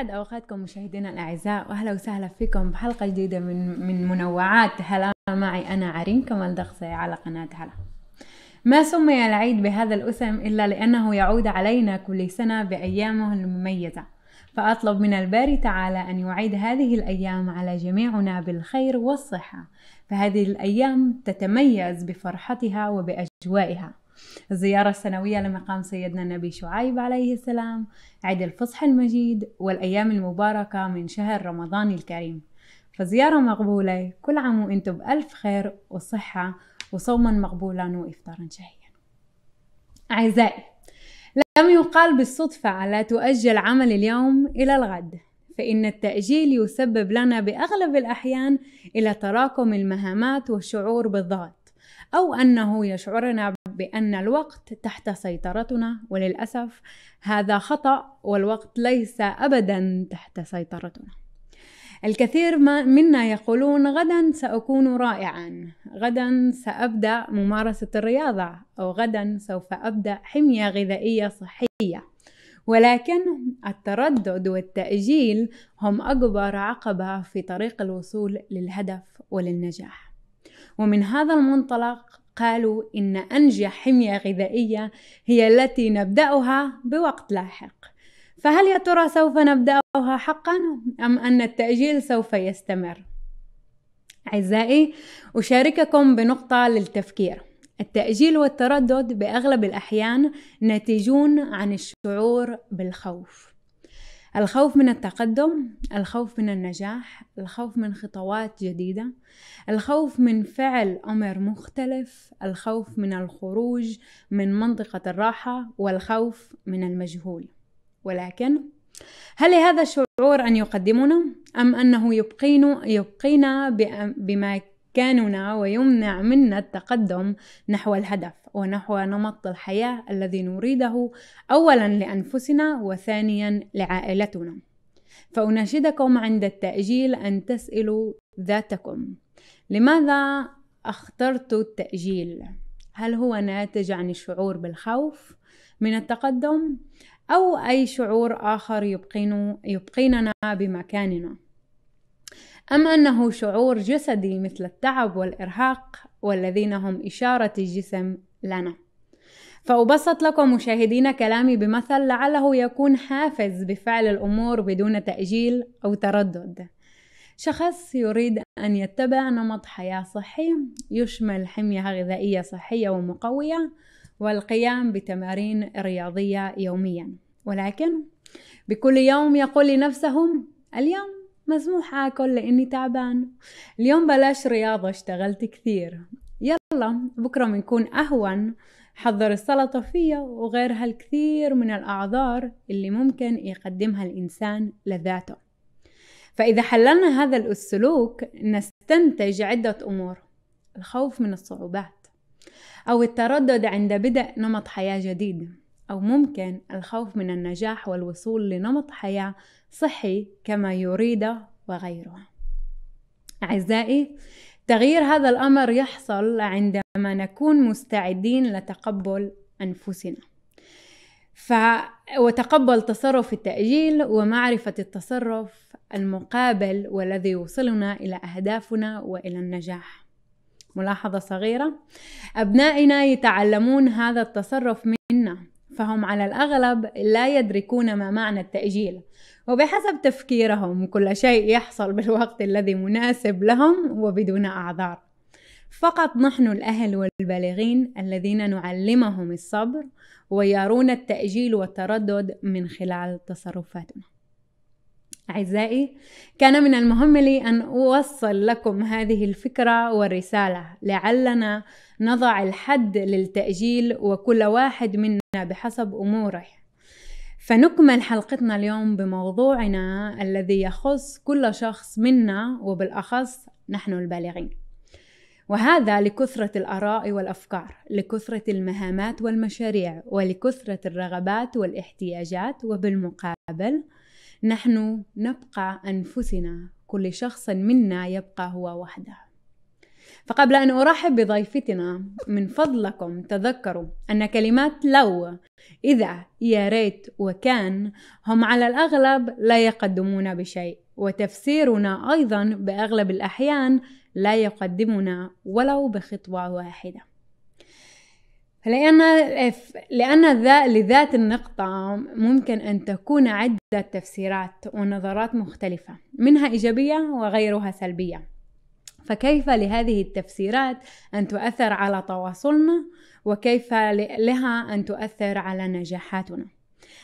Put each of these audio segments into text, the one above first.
يسعد اوقاتكم مشاهدينا الاعزاء واهلا وسهلا فيكم بحلقه جديده من من منوعات هلا معي انا عرين كمال دقسي على قناه هلا ما سمي العيد بهذا الاسم الا لانه يعود علينا كل سنه بايامه المميزه فاطلب من الباري تعالى ان يعيد هذه الايام على جميعنا بالخير والصحه فهذه الايام تتميز بفرحتها وباجوائها الزيارة السنوية لمقام سيدنا النبي شعيب عليه السلام عيد الفصح المجيد والأيام المباركة من شهر رمضان الكريم فزيارة مقبولة كل عام وانتم بألف خير وصحة وصوما مقبولا وإفطارا شهيا أعزائي لم يقال بالصدفة لا تؤجل عمل اليوم إلى الغد فإن التأجيل يسبب لنا بأغلب الأحيان إلى تراكم المهامات والشعور بالضغط أو أنه يشعرنا بأن الوقت تحت سيطرتنا وللأسف هذا خطأ والوقت ليس أبدا تحت سيطرتنا الكثير منا يقولون غدا سأكون رائعا غدا سأبدأ ممارسة الرياضة أو غدا سوف أبدأ حمية غذائية صحية ولكن التردد والتأجيل هم أكبر عقبة في طريق الوصول للهدف وللنجاح ومن هذا المنطلق قالوا إن أنجح حمية غذائية هي التي نبدأها بوقت لاحق فهل يا ترى سوف نبدأها حقا أم أن التأجيل سوف يستمر؟ أعزائي أشارككم بنقطة للتفكير التأجيل والتردد بأغلب الأحيان ناتجون عن الشعور بالخوف الخوف من التقدم الخوف من النجاح الخوف من خطوات جديدة الخوف من فعل أمر مختلف الخوف من الخروج من منطقة الراحة والخوف من المجهول ولكن هل لهذا الشعور أن يقدمنا أم أنه يبقينا, يبقينا بما كاننا ويمنع منا التقدم نحو الهدف ونحو نمط الحياة الذي نريده أولا لأنفسنا وثانيا لعائلتنا فأناشدكم عند التأجيل أن تسألوا ذاتكم لماذا اخترت التأجيل؟ هل هو ناتج عن الشعور بالخوف من التقدم أو أي شعور آخر يبقين يبقيننا بمكاننا؟ أم أنه شعور جسدي مثل التعب والإرهاق والذين هم إشارة الجسم لنا فأبسط لكم مشاهدين كلامي بمثل لعله يكون حافز بفعل الأمور بدون تأجيل أو تردد شخص يريد أن يتبع نمط حياة صحي يشمل حمية غذائية صحية ومقوية والقيام بتمارين رياضية يوميا ولكن بكل يوم يقول لنفسه اليوم مسموح أكل لأني تعبان اليوم بلاش رياضة اشتغلت كثير يلا بكرة بنكون أهون حضر السلطة فيها وغيرها الكثير من الأعذار اللي ممكن يقدمها الإنسان لذاته فإذا حللنا هذا السلوك نستنتج عدة أمور الخوف من الصعوبات أو التردد عند بدء نمط حياة جديد أو ممكن الخوف من النجاح والوصول لنمط حياة صحي كما يريده وغيره. أعزائي، تغيير هذا الأمر يحصل عندما نكون مستعدين لتقبل أنفسنا. ف وتقبل تصرف التأجيل ومعرفة التصرف المقابل والذي يوصلنا إلى أهدافنا وإلى النجاح. ملاحظة صغيرة أبنائنا يتعلمون هذا التصرف من فهم على الأغلب لا يدركون ما معنى التأجيل وبحسب تفكيرهم كل شيء يحصل بالوقت الذي مناسب لهم وبدون أعذار فقط نحن الأهل والبالغين الذين نعلمهم الصبر ويرون التأجيل والتردد من خلال تصرفاتنا أعزائي كان من المهم لي أن أوصل لكم هذه الفكرة والرسالة لعلنا نضع الحد للتأجيل وكل واحد منا بحسب أموره فنكمل حلقتنا اليوم بموضوعنا الذي يخص كل شخص منا وبالأخص نحن البالغين وهذا لكثرة الآراء والأفكار، لكثرة المهامات والمشاريع، ولكثرة الرغبات والاحتياجات، وبالمقابل نحن نبقى أنفسنا كل شخص منا يبقى هو وحده فقبل أن أرحب بضيفتنا من فضلكم تذكروا أن كلمات لو إذا يا ريت وكان هم على الأغلب لا يقدمون بشيء وتفسيرنا أيضا بأغلب الأحيان لا يقدمنا ولو بخطوة واحدة لأن لأن ذا لذات النقطة ممكن أن تكون عدة تفسيرات ونظرات مختلفة منها إيجابية وغيرها سلبية فكيف لهذه التفسيرات أن تؤثر على تواصلنا وكيف لها أن تؤثر على نجاحاتنا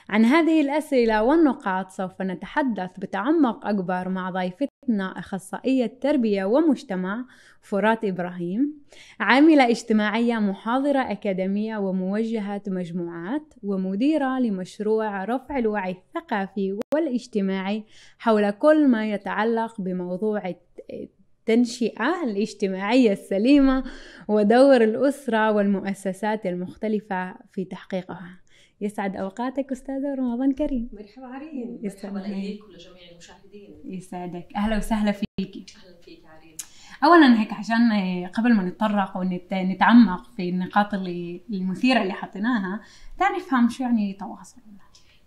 عن هذه الأسئلة والنقاط سوف نتحدث بتعمق أكبر مع ضيفتنا أخصائية تربية ومجتمع فرات إبراهيم عاملة اجتماعية محاضرة أكاديمية وموجهة مجموعات ومديرة لمشروع رفع الوعي الثقافي والاجتماعي حول كل ما يتعلق بموضوع التنشئة الاجتماعية السليمة ودور الأسرة والمؤسسات المختلفة في تحقيقها يسعد اوقاتك استاذه رمضان كريم مرحبا عرين مرحبا ليك ولجميع المشاهدين يسعدك اهلا وسهلا فيك اهلا فيك عرين اولا هيك عشان آه، قبل ما نتطرق ونتعمق في النقاط اللي المثيره اللي حطيناها تعال نفهم شو يعني تواصل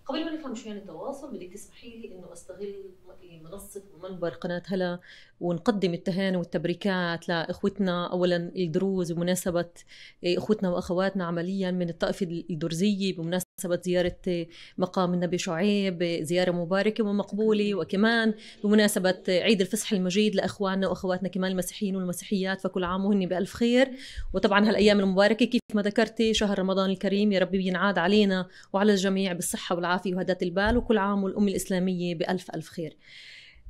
قبل ما نفهم شو يعني التواصل بدك تسمحي لي انه استغل يعني منصه ومنبر قناه هلا ونقدم التهاني والتبريكات لاخوتنا اولا الدروز بمناسبه اخوتنا واخواتنا عمليا من الطائفه الدرزيه بمناسبه بمناسبة زيارة مقام النبي شعيب زيارة مباركة ومقبولة وكمان بمناسبة عيد الفصح المجيد لأخواننا وأخواتنا كمان المسيحيين والمسيحيات فكل عام وهن بألف خير وطبعا هالأيام المباركة كيف ما ذكرتي شهر رمضان الكريم يا رب ينعاد علينا وعلى الجميع بالصحة والعافية وهداة البال وكل عام والأمة الإسلامية بألف ألف خير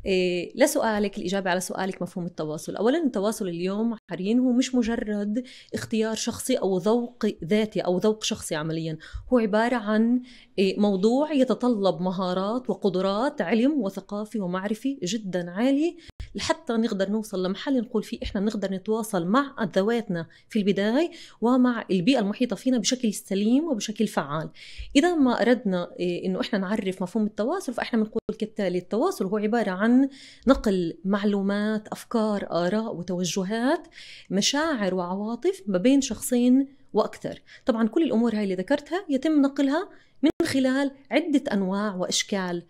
إيه، لسؤالك الإجابة على سؤالك مفهوم التواصل أولا التواصل اليوم حاليا هو مش مجرد اختيار شخصي أو ذوق ذاتي أو ذوق شخصي عمليا هو عبارة عن إيه، موضوع يتطلب مهارات وقدرات علم وثقافي ومعرفي جدا عالي لحتى نقدر نوصل لمحل نقول فيه احنا نقدر نتواصل مع ذواتنا في البدايه ومع البيئه المحيطه فينا بشكل سليم وبشكل فعال اذا ما اردنا إيه، انه احنا نعرف مفهوم التواصل فاحنا بنقول كالتالي التواصل هو عباره عن نقل معلومات افكار اراء وتوجهات مشاعر وعواطف ما بين شخصين واكثر طبعا كل الامور هاي اللي ذكرتها يتم نقلها من خلال عده انواع واشكال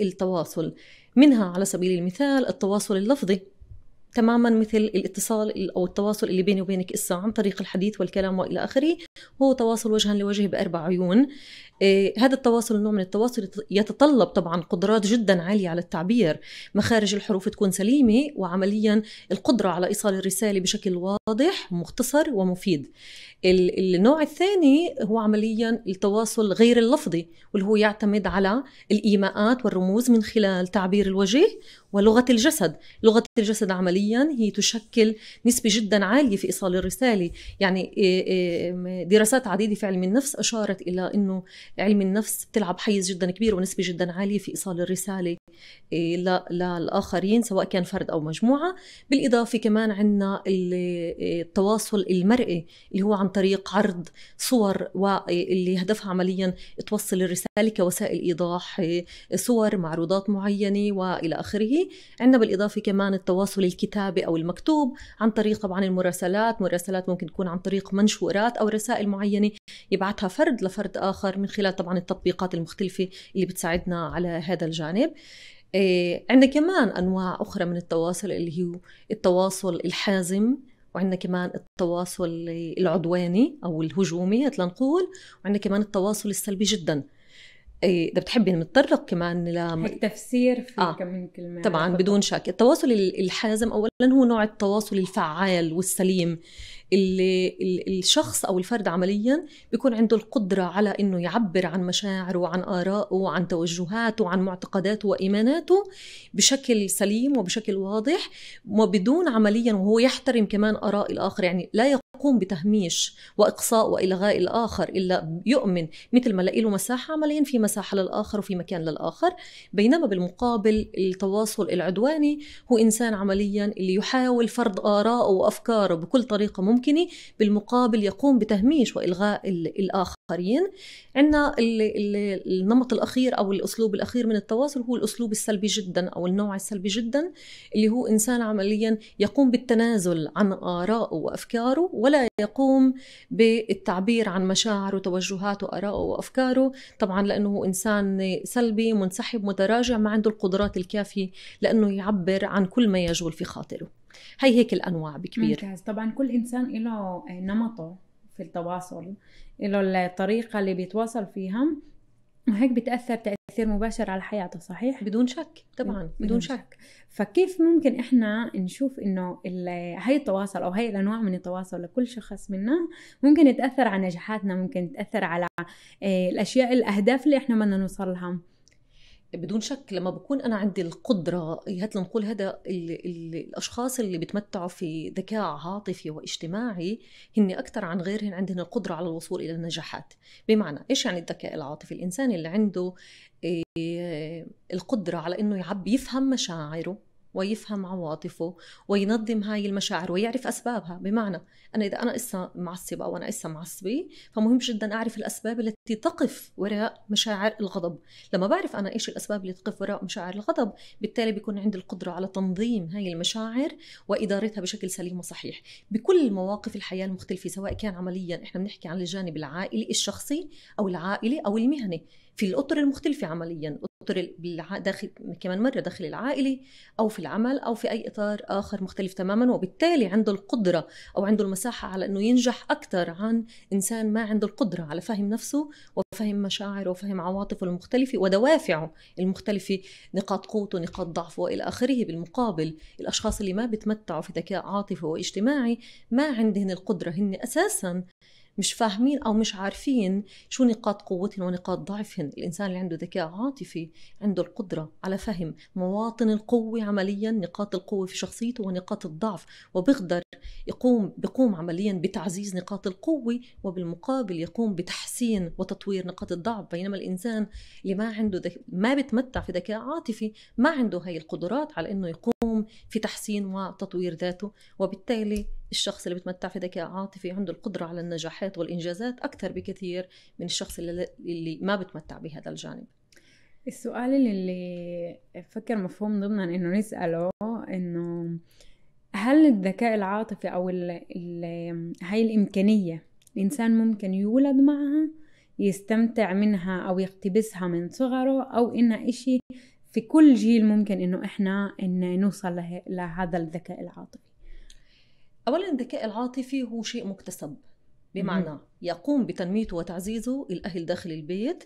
للتواصل منها على سبيل المثال التواصل اللفظي تماما مثل الاتصال او التواصل اللي بيني وبينك اسا عن طريق الحديث والكلام والى اخره هو تواصل وجها لوجه باربع عيون إيه هذا التواصل نوع من التواصل يتطلب طبعا قدرات جدا عاليه على التعبير مخارج الحروف تكون سليمه وعمليا القدره على ايصال الرساله بشكل واضح مختصر ومفيد النوع الثاني هو عمليا التواصل غير اللفظي واللي هو يعتمد على الايماءات والرموز من خلال تعبير الوجه ولغه الجسد لغه الجسد عمليا هي تشكل نسبه جدا عاليه في ايصال الرساله يعني إيه، إيه، دراسات عديده في علم النفس اشارت الى انه علم النفس بتلعب حيز جدا كبير ونسبه جدا عاليه في ايصال الرساله إيه، للاخرين سواء كان فرد او مجموعه بالاضافه كمان عندنا التواصل المرئي اللي هو عن طريق عرض صور واللي هدفها عمليا توصل الرساله كوسائل ايضاح آه، صور معروضات معينه والى اخره عندنا بالاضافه كمان التواصل الكتابي او المكتوب عن طريق طبعا المراسلات مراسلات ممكن تكون عن طريق منشورات او رسائل معينه يبعثها فرد لفرد اخر من خلال طبعا التطبيقات المختلفه اللي بتساعدنا على هذا الجانب آه، عندنا كمان انواع اخرى من التواصل اللي هو التواصل الحازم وعندنا كمان التواصل العدواني او الهجومي لنقول وعندنا كمان التواصل السلبي جدا إيه، اذا بتحبي نتطرق كمان ل التفسير في آه. كم من كلمه طبعا بدون شك التواصل الحازم اولا هو نوع التواصل الفعال والسليم اللي الشخص او الفرد عمليا بيكون عنده القدره على انه يعبر عن مشاعره وعن ارائه وعن توجهاته وعن معتقداته وايماناته بشكل سليم وبشكل واضح وبدون عمليا وهو يحترم كمان اراء الاخر يعني لا يقوم بتهميش واقصاء والغاء الاخر الا يؤمن مثل ما له مساحه عمليا في مساحه للاخر وفي مكان للاخر بينما بالمقابل التواصل العدواني هو انسان عمليا اللي يحاول فرض اراءه وافكاره بكل طريقه ممكنه الممكنة بالمقابل يقوم بتهميش وإلغاء الآخرين عندنا النمط الأخير أو الأسلوب الأخير من التواصل هو الأسلوب السلبي جدا أو النوع السلبي جدا اللي هو إنسان عمليا يقوم بالتنازل عن آرائه وأفكاره ولا يقوم بالتعبير عن مشاعره وتوجهاته آرائه وأفكاره طبعا لأنه إنسان سلبي منسحب متراجع ما عنده القدرات الكافية لأنه يعبر عن كل ما يجول في خاطره هي هيك الانواع بكبير ممتاز طبعا كل انسان له نمطه في التواصل له الطريقه اللي بيتواصل فيها وهيك بتاثر تاثير مباشر على حياته صحيح بدون شك طبعا بدون, بدون شك. شك فكيف ممكن احنا نشوف انه هاي التواصل او هاي الانواع من التواصل لكل شخص منا ممكن يتاثر على نجاحاتنا ممكن يتاثر على آه، الاشياء الاهداف اللي احنا بدنا نوصل لها بدون شك لما بكون انا عندي القدره هات نقول هذا الاشخاص اللي بتمتعوا في ذكاء عاطفي واجتماعي هن اكثر عن غيرهم عندهم القدره على الوصول الى النجاحات بمعنى ايش يعني الذكاء العاطفي الانسان اللي عنده آه، القدره على انه يعبي يفهم مشاعره ويفهم عواطفه وينظم هاي المشاعر ويعرف اسبابها بمعنى انا اذا انا اسا معصبه او انا اسا معصبي فمهم جدا اعرف الاسباب التي تقف وراء مشاعر الغضب لما بعرف انا ايش الاسباب اللي تقف وراء مشاعر الغضب بالتالي بيكون عندي القدره على تنظيم هاي المشاعر وادارتها بشكل سليم وصحيح بكل مواقف الحياه المختلفه سواء كان عمليا احنا بنحكي عن الجانب العائلي الشخصي او العائلي او المهني في الاطر المختلفه عمليا اطر داخل كمان مره داخل العائله او في العمل او في اي اطار اخر مختلف تماما وبالتالي عنده القدره او عنده المساحه على انه ينجح اكثر عن انسان ما عنده القدره على فهم نفسه وفهم مشاعره وفهم عواطفه المختلفه ودوافعه المختلفه نقاط قوته نقاط ضعفه والى اخره بالمقابل الاشخاص اللي ما بتمتعوا في ذكاء عاطفي واجتماعي ما عندهن القدره هن اساسا مش فاهمين او مش عارفين شو نقاط قوتهم ونقاط ضعفهم الانسان اللي عنده ذكاء عاطفي عنده القدره على فهم مواطن القوه عمليا نقاط القوه في شخصيته ونقاط الضعف وبقدر يقوم بقوم عمليا بتعزيز نقاط القوه وبالمقابل يقوم بتحسين وتطوير نقاط الضعف بينما الانسان اللي ما عنده دك... ما بتمتع في ذكاء عاطفي ما عنده هاي القدرات على انه يقوم في تحسين وتطوير ذاته وبالتالي الشخص اللي بتمتع في ذكاء عاطفي عنده القدرة على النجاحات والإنجازات أكثر بكثير من الشخص اللي, اللي ما بتمتع بهذا الجانب السؤال اللي فكر مفهوم ضمنا انه نسأله انه هل الذكاء العاطفي او الـ الـ هاي الامكانية الانسان ممكن يولد معها يستمتع منها او يقتبسها من صغره او انها اشي في كل جيل ممكن انه احنا ان نوصل لهذا الذكاء العاطفي اولا الذكاء العاطفي هو شيء مكتسب بمعنى يقوم بتنميته وتعزيزه الاهل داخل البيت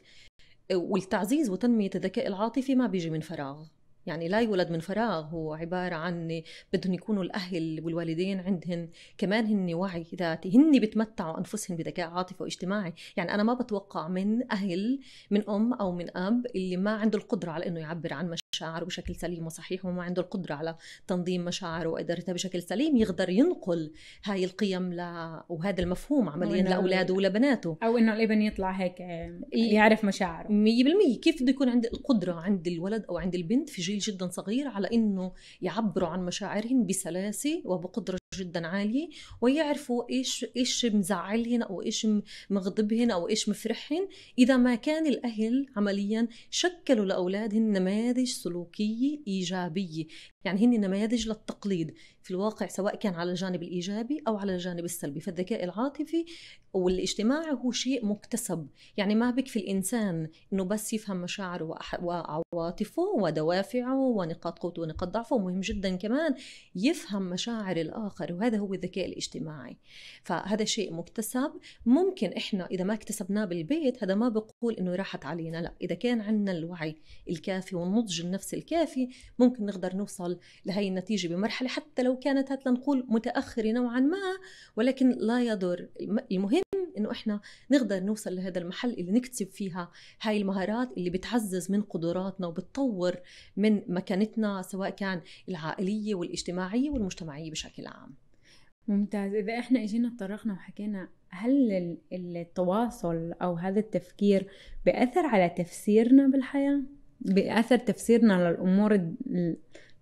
والتعزيز وتنميه الذكاء العاطفي ما بيجي من فراغ يعني لا يولد من فراغ هو عبارة عن بدهم يكونوا الأهل والوالدين عندهم كمان هن وعي ذاتي هن بتمتعوا أنفسهم بذكاء عاطفي واجتماعي يعني أنا ما بتوقع من أهل من أم أو من أب اللي ما عنده القدرة على أنه يعبر عن مشاعره بشكل سليم وصحيح وما عنده القدرة على تنظيم مشاعره وإدارتها بشكل سليم يقدر ينقل هاي القيم ل... وهذا المفهوم عمليا لأولاده ولبناته أو إنه الابن يطلع هيك يعرف مشاعره 100% كيف بده يكون عند القدرة عند الولد أو عند البنت في جيل جدا صغير على إنه يعبروا عن مشاعرهم بسلاسة وبقدرة جدا عالية ويعرفوا ايش ايش مزعلهن او ايش مغضبهن او ايش مفرحهن اذا ما كان الاهل عمليا شكلوا لاولادهم نماذج سلوكية إيجابية يعني هن نماذج للتقليد في الواقع سواء كان على الجانب الايجابي او على الجانب السلبي فالذكاء العاطفي والاجتماعي هو شيء مكتسب يعني ما بكفي الانسان انه بس يفهم مشاعره وعواطفه ودوافعه ونقاط قوته ونقاط ضعفه مهم جدا كمان يفهم مشاعر الاخر وهذا هو الذكاء الاجتماعي فهذا شيء مكتسب ممكن احنا اذا ما اكتسبناه بالبيت هذا ما بقول انه راحت علينا لا اذا كان عندنا الوعي الكافي والنضج النفسي الكافي ممكن نقدر نوصل نوصل لهي النتيجة بمرحلة حتى لو كانت هات لنقول متأخرة نوعا ما ولكن لا يضر المهم انه احنا نقدر نوصل لهذا المحل اللي نكتسب فيها هاي المهارات اللي بتعزز من قدراتنا وبتطور من مكانتنا سواء كان العائلية والاجتماعية والمجتمعية بشكل عام ممتاز اذا احنا اجينا تطرقنا وحكينا هل التواصل او هذا التفكير بأثر على تفسيرنا بالحياه بأثر تفسيرنا للامور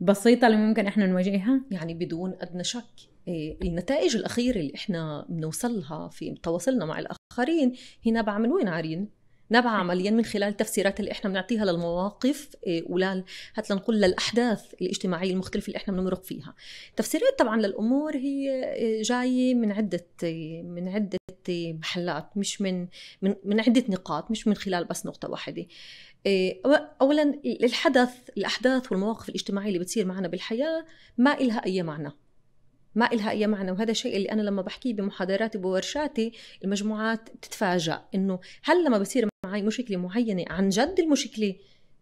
بسيطه اللي ممكن احنا نواجهها يعني بدون ادنى شك إيه، النتائج الأخيرة اللي إحنا بنوصلها في تواصلنا مع الآخرين هي نابعة من وين عارين؟ نابعة عمليا من خلال التفسيرات اللي إحنا بنعطيها للمواقف إيه، ولل حتى نقول للأحداث الاجتماعية المختلفة اللي إحنا بنمرق فيها. تفسيرات طبعا للأمور هي إيه، جاية من عدة من عدة محلات مش من من, من عدة نقاط مش من خلال بس نقطة واحدة. إيه، اولا الحدث الاحداث والمواقف الاجتماعيه اللي بتصير معنا بالحياه ما إلها اي معنى ما إلها أي معنى وهذا الشيء اللي أنا لما بحكيه بمحاضراتي بورشاتي المجموعات تتفاجأ إنه هل لما بصير معي مشكلة معينة عن جد المشكلة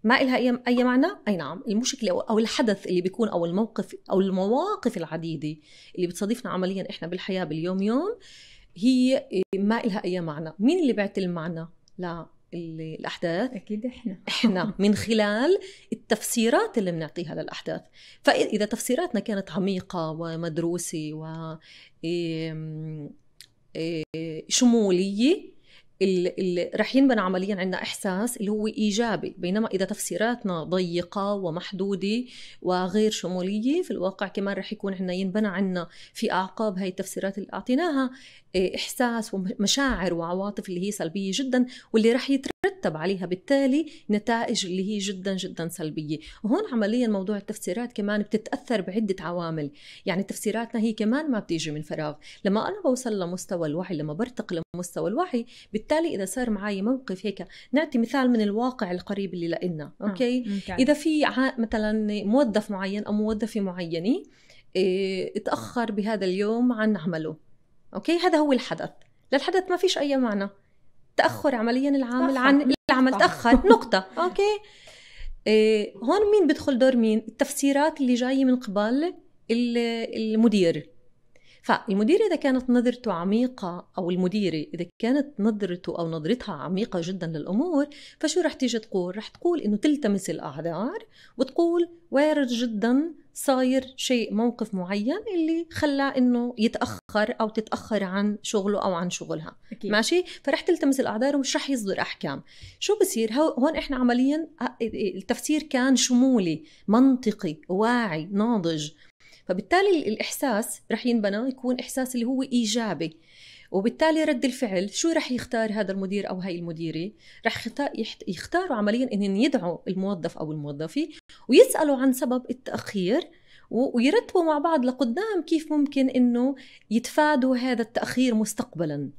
ما إلها أي معنى؟ أي نعم المشكلة أو الحدث اللي بيكون أو الموقف أو المواقف العديدة اللي بتصادفنا عمليا إحنا بالحياة باليوم يوم هي ما إلها أي معنى مين اللي بعت المعنى؟ لا الاحداث اكيد احنا احنا من خلال التفسيرات اللي بنعطيها للاحداث فاذا تفسيراتنا كانت عميقه ومدروسه و إيه شموليه اللي رح ينبنى عمليا عندنا احساس اللي هو ايجابي بينما اذا تفسيراتنا ضيقه ومحدوده وغير شموليه في الواقع كمان رح يكون عندنا ينبنى عنا في اعقاب هاي التفسيرات اللي اعطيناها آه، احساس ومشاعر وعواطف اللي هي سلبيه جدا واللي رح يترتب عليها بالتالي نتائج اللي هي جدا جدا سلبيه وهون عمليا موضوع التفسيرات كمان بتتاثر بعده عوامل يعني تفسيراتنا هي كمان ما بتيجي من فراغ لما انا بوصل لمستوى الوعي لما برتقي مستوى الوعي بالتالي اذا صار معي موقف هيك نعطي مثال من الواقع القريب اللي لنا آه، اوكي ممكن. اذا في مثلا موظف معين او موظفه معينه إيه تاخر بهذا اليوم عن عمله اوكي هذا هو الحدث للحدث ما فيش اي معنى تاخر عمليا العامل عن العمل تاخر نقطه آه. اوكي إيه هون مين بدخل دور مين التفسيرات اللي جايه من قبل المدير فالمدير إذا كانت نظرته عميقة أو المديرة إذا كانت نظرته أو نظرتها عميقة جدا للأمور فشو رح تيجي تقول؟ رح تقول إنه تلتمس الأعذار وتقول وارد جدا صاير شيء موقف معين اللي خلى انه يتاخر او تتاخر عن شغله او عن شغلها أكيد. ماشي فرح تلتمس الاعذار ومش رح يصدر احكام شو بصير هون احنا عمليا آه، إيه، إيه، التفسير كان شمولي منطقي واعي ناضج فبالتالي الإحساس رح ينبنى يكون إحساس اللي هو إيجابي وبالتالي رد الفعل شو رح يختار هذا المدير او هاي المديره رح يختاروا عمليا انهم يدعوا الموظف او الموظفه ويسالوا عن سبب التاخير ويرتبوا مع بعض لقدام كيف ممكن انه يتفادوا هذا التاخير مستقبلا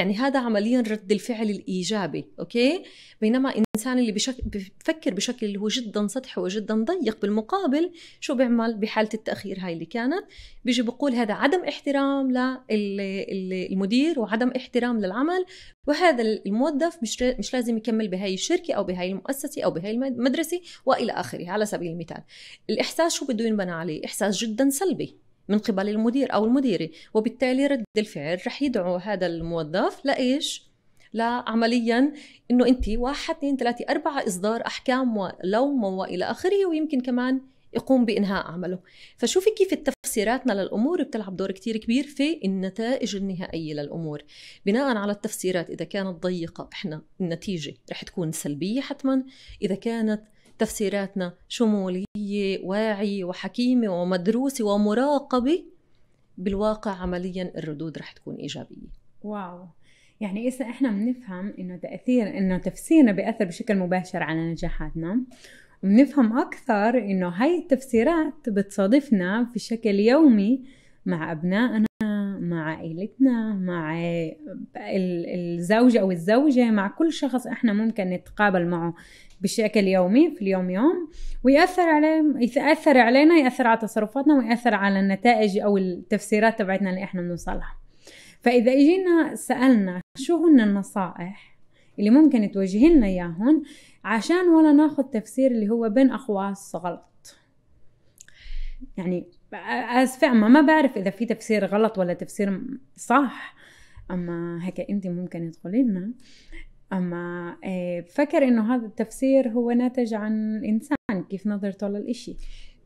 يعني هذا عمليا رد الفعل الايجابي اوكي بينما الانسان اللي بشك... بفكر بشكل اللي هو جدا سطحي وجدا ضيق بالمقابل شو بيعمل بحاله التاخير هاي اللي كانت بيجي بقول هذا عدم احترام للمدير وعدم احترام للعمل وهذا الموظف مش مش لازم يكمل بهاي الشركه او بهاي المؤسسه او بهاي المدرسه والى اخره على سبيل المثال الاحساس شو بده ينبنى عليه احساس جدا سلبي من قبل المدير أو المديرة وبالتالي رد الفعل رح يدعو هذا الموظف لإيش؟ عمليا انه انت واحد اثنين ثلاثة أربعة إصدار أحكام ولوم وإلى آخره ويمكن كمان يقوم بإنهاء عمله فشوفي كيف التفسيراتنا للأمور بتلعب دور كتير كبير في النتائج النهائية للأمور بناء على التفسيرات إذا كانت ضيقة إحنا النتيجة رح تكون سلبية حتما إذا كانت تفسيراتنا شمولية واعية وحكيمة ومدروسة ومراقبة بالواقع عمليا الردود رح تكون إيجابية واو يعني إذا إحنا بنفهم إنه تأثير إنه تفسيرنا بيأثر بشكل مباشر على نجاحاتنا وبنفهم أكثر إنه هاي التفسيرات بتصادفنا بشكل يومي مع أبنائنا مع عائلتنا مع الزوجة أو الزوجة مع كل شخص إحنا ممكن نتقابل معه بشكل يومي في اليوم يوم ويأثر عليه يتأثر علينا يأثر على تصرفاتنا ويأثر على النتائج أو التفسيرات تبعتنا اللي إحنا بنوصلها فإذا إجينا سألنا شو هن النصائح اللي ممكن توجه لنا إياهن عشان ولا ناخذ تفسير اللي هو بين أقواس غلط يعني اسفه اما ما بعرف اذا في تفسير غلط ولا تفسير صح اما هيك انت ممكن تقولي لنا نعم. اما بفكر آه، انه هذا التفسير هو ناتج عن الانسان كيف نظرته للإشي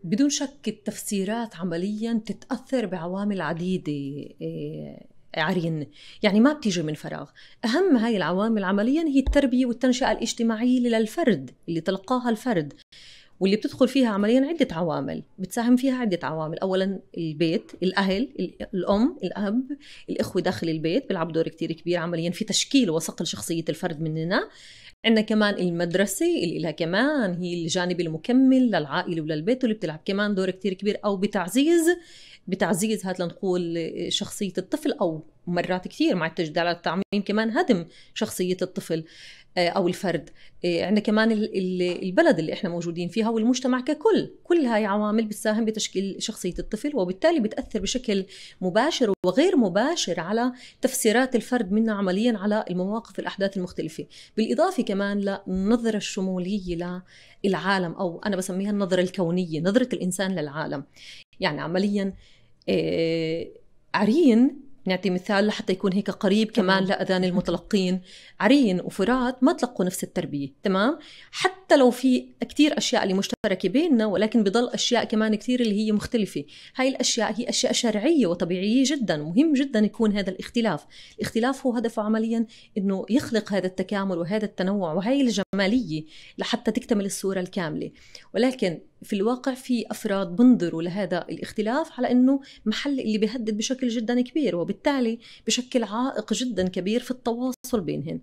بدون شك التفسيرات عمليا تتاثر بعوامل عديده آه، عرين يعني ما بتيجي من فراغ أهم هاي العوامل عمليا هي التربية والتنشئة الاجتماعية للفرد اللي تلقاها الفرد واللي بتدخل فيها عمليا عدة عوامل بتساهم فيها عدة عوامل أولا البيت الأهل الأم الأب الإخوة داخل البيت بيلعب دور كتير كبير عمليا في تشكيل وصقل شخصية الفرد مننا عندنا كمان المدرسة اللي لها كمان هي الجانب المكمل للعائلة وللبيت واللي بتلعب كمان دور كتير كبير أو بتعزيز بتعزيز هات لنقول شخصية الطفل أو مرات كثير مع التجديد على التعميم كمان هدم شخصية الطفل آه، او الفرد آه، عندنا كمان البلد اللي احنا موجودين فيها والمجتمع ككل كل هاي عوامل بتساهم بتشكيل شخصيه الطفل وبالتالي بتاثر بشكل مباشر وغير مباشر على تفسيرات الفرد منا عمليا على المواقف الاحداث المختلفه بالاضافه كمان للنظره الشموليه للعالم او انا بسميها النظره الكونيه نظره الانسان للعالم يعني عمليا آه، عرين نعطي مثال لحتى يكون هيك قريب كمان لاذان المتلقين عرين وفرات ما تلقوا نفس التربيه تمام حتى لو في كثير اشياء اللي مشتركه بيننا ولكن بضل اشياء كمان كثير اللي هي مختلفه هاي الاشياء هي اشياء شرعيه وطبيعيه جدا مهم جدا يكون هذا الاختلاف الاختلاف هو هدفه عمليا انه يخلق هذا التكامل وهذا التنوع وهي الجماليه لحتى تكتمل الصوره الكامله ولكن في الواقع في افراد بنظروا لهذا الاختلاف على انه محل اللي بيهدد بشكل جدا كبير وبالتالي بشكل عائق جدا كبير في التواصل بينهم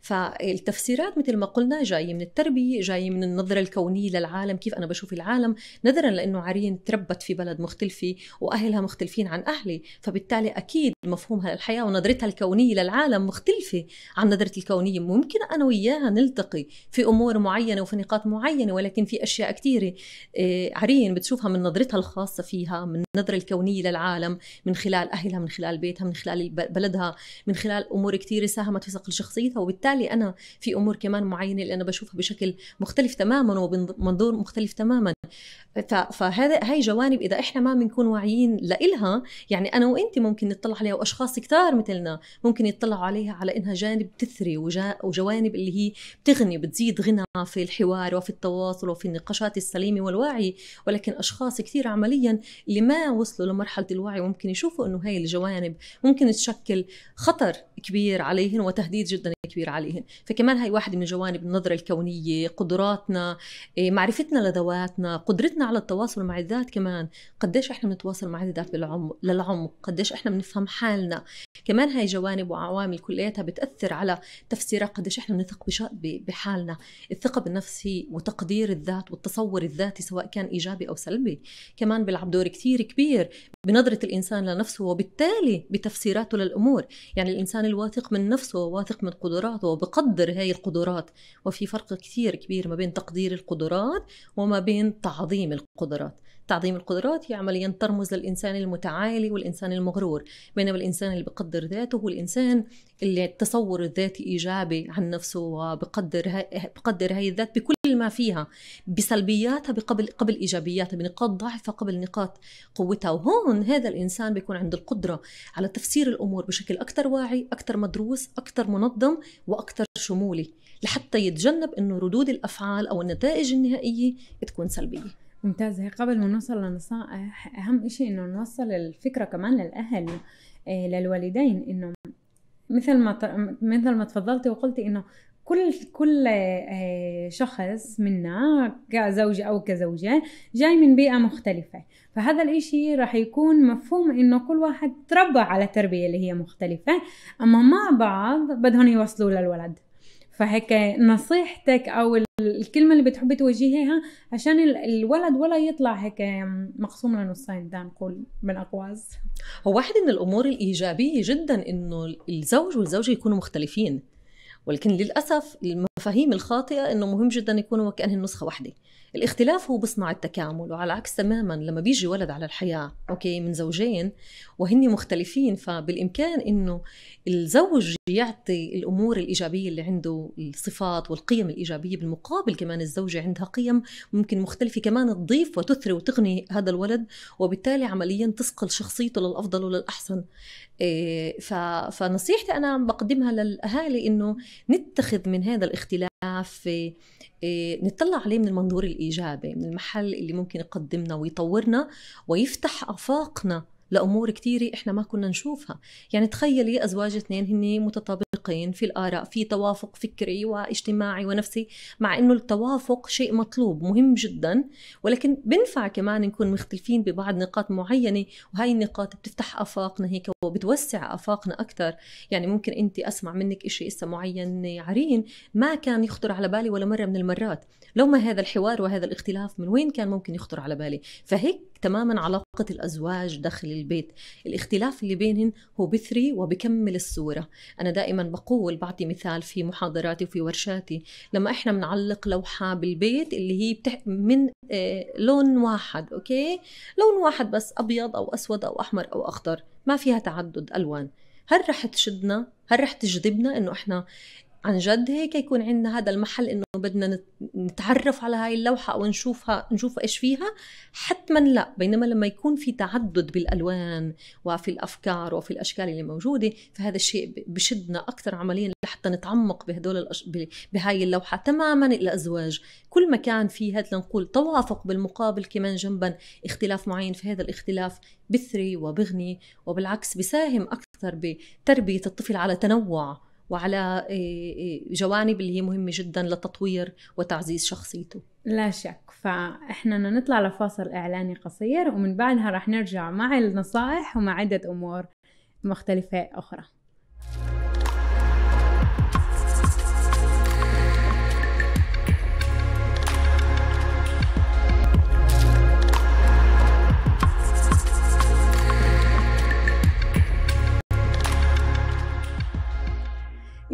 فالتفسيرات مثل ما قلنا جايه من التربيه جايه من النظره الكونيه للعالم كيف انا بشوف العالم نظرا لانه عرين تربت في بلد مختلفه واهلها مختلفين عن اهلي فبالتالي اكيد مفهومها للحياه ونظرتها الكونيه للعالم مختلفه عن نظرتي الكونيه ممكن انا وياها نلتقي في امور معينه وفي نقاط معينه ولكن في اشياء كثيره آه، عرين بتشوفها من نظرتها الخاصه فيها من النظره الكونيه للعالم من خلال اهلها من خلال بيتها من خلال بلدها من خلال امور كثيره ساهمت في صقل شخصيتها وبالتالي انا في امور كمان معينه اللي انا بشوفها بشكل مختلف تماما وبمنظور مختلف تماما فهذا هاي جوانب اذا احنا ما بنكون واعيين لإلها يعني انا وانت ممكن نطلع عليها واشخاص كثار مثلنا ممكن يطلعوا عليها على انها جانب تثري وجوانب اللي هي بتغني بتزيد غنى في الحوار وفي التواصل وفي النقاشات السليمه والواعيه ولكن اشخاص كثير عمليا اللي ما وصلوا لمرحله الوعي ممكن يشوفوا انه هاي الجوانب ممكن تشكل خطر كبير عليهن وتهديد جدا كبير عليهن فكمان هي واحدة من جوانب النظرة الكونية قدراتنا إيه، معرفتنا لذواتنا قدرتنا على التواصل مع الذات كمان قديش احنا بنتواصل مع الذات بالعمق للعمق قديش احنا بنفهم حالنا كمان هاي جوانب وعوامل كلياتها بتأثر على تفسيرها قديش احنا بنثق بحالنا الثقة بالنفس هي وتقدير الذات والتصور الذاتي سواء كان إيجابي أو سلبي كمان بيلعب دور كثير كبير بنظرة الإنسان لنفسه وبالتالي بتفسيراته للأمور يعني الإنسان الرجل واثق من نفسه وواثق من قدراته وبقدر هاي القدرات وفي فرق كثير كبير ما بين تقدير القدرات وما بين تعظيم القدرات تعظيم القدرات هي عمليا ترمز للإنسان المتعالي والإنسان المغرور بينما الإنسان اللي بقدر ذاته هو الإنسان اللي التصور الذاتي إيجابي عن نفسه وبقدر هاي بقدر هاي الذات بكل ما فيها بسلبياتها بقبل قبل إيجابياتها بنقاط ضعفها قبل نقاط قوتها وهون هذا الإنسان بيكون عنده القدرة على تفسير الأمور بشكل أكثر واعي أكثر مدروس أكثر منظم وأكثر شمولي لحتى يتجنب أنه ردود الأفعال أو النتائج النهائية تكون سلبية ممتاز هي قبل ما نوصل للنصائح اهم شيء انه نوصل الفكره كمان للاهل آه، للوالدين انه مثل ما مثل ما تفضلتي وقلتي انه كل كل آه، شخص منا كزوج او كزوجه جاي من بيئه مختلفه فهذا الاشي راح يكون مفهوم انه كل واحد تربى على تربيه اللي هي مختلفه اما مع بعض بدهم يوصلوا للولد فهيك نصيحتك او الكلمه اللي بتحبي توجهيها عشان الولد ولا يطلع هيك مقسوم لنصين دام نقول من اقواس هو واحد من الامور الايجابيه جدا انه الزوج والزوجه يكونوا مختلفين ولكن للاسف المفاهيم الخاطئه انه مهم جدا يكونوا وكانهم نسخه واحده الاختلاف هو بصنع التكامل وعلى عكس تماما لما بيجي ولد على الحياة أوكي من زوجين وهن مختلفين فبالإمكان إنه الزوج يعطي الأمور الإيجابية اللي عنده الصفات والقيم الإيجابية بالمقابل كمان الزوجة عندها قيم ممكن مختلفة كمان تضيف وتثري وتغني هذا الولد وبالتالي عمليا تسقل شخصيته للأفضل وللأحسن إيه، فنصيحتي أنا بقدمها للأهالي إنه نتخذ من هذا الاختلاف عافة آه، نطلع عليه من المنظور الإيجابي من المحل اللي ممكن يقدمنا ويطورنا ويفتح آفاقنا لامور كثيره احنا ما كنا نشوفها يعني تخيلي ازواج اثنين هن متطابقين في الاراء في توافق فكري واجتماعي ونفسي مع انه التوافق شيء مطلوب مهم جدا ولكن بنفع كمان نكون مختلفين ببعض نقاط معينه وهي النقاط بتفتح افاقنا هيك وبتوسع افاقنا اكثر يعني ممكن انت اسمع منك شيء هسه معين عرين ما كان يخطر على بالي ولا مره من المرات لو ما هذا الحوار وهذا الاختلاف من وين كان ممكن يخطر على بالي فهيك تماما علاقه الازواج داخل للبيت الاختلاف اللي بينهن هو بثري وبكمل الصورة أنا دائما بقول بعطي مثال في محاضراتي وفي ورشاتي لما إحنا بنعلق لوحة بالبيت اللي هي بتح... من آه، لون واحد أوكي لون واحد بس أبيض أو أسود أو أحمر أو أخضر ما فيها تعدد ألوان هل رح تشدنا هل رح تجذبنا انه احنا عن جد هيك يكون عندنا هذا المحل انه بدنا نتعرف على هاي اللوحه او نشوفها نشوف ايش فيها حتما لا بينما لما يكون في تعدد بالالوان وفي الافكار وفي الاشكال اللي موجوده فهذا الشيء بشدنا اكثر عمليا لحتى نتعمق بهدول الأش... بهاي اللوحه تماما الازواج كل ما كان في هذا لنقول توافق بالمقابل كمان جنبا اختلاف معين فهذا الاختلاف بثري وبغني وبالعكس بساهم اكثر بتربيه الطفل على تنوع وعلى إيه، إيه، جوانب اللي هي مهمه جدا لتطوير وتعزيز شخصيته لا شك فاحنا نطلع لفاصل اعلاني قصير ومن بعدها رح نرجع مع النصائح ومع عده امور مختلفه اخرى